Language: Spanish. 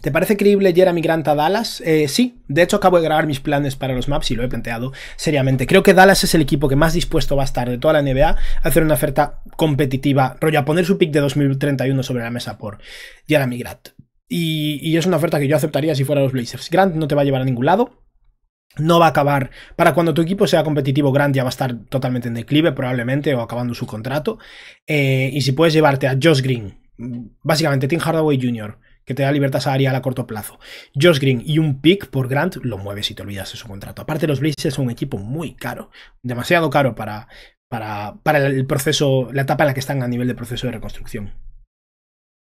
¿Te parece creíble Jeremy Grant a Dallas? Eh, sí, de hecho acabo de grabar mis planes para los maps y lo he planteado seriamente. Creo que Dallas es el equipo que más dispuesto va a estar de toda la NBA a hacer una oferta competitiva, rollo a poner su pick de 2031 sobre la mesa por Jeremy Grant. Y, y es una oferta que yo aceptaría si fuera los Blazers. Grant no te va a llevar a ningún lado, no va a acabar. Para cuando tu equipo sea competitivo, Grant ya va a estar totalmente en declive, probablemente, o acabando su contrato. Eh, y si puedes llevarte a Josh Green, mm, básicamente Tim Hardaway Jr., que te da libertad salarial a corto plazo. Josh Green y un pick por Grant lo mueves y te olvidas de su contrato. Aparte, los Blazers son un equipo muy caro, demasiado caro para, para, para el proceso, la etapa en la que están a nivel de proceso de reconstrucción.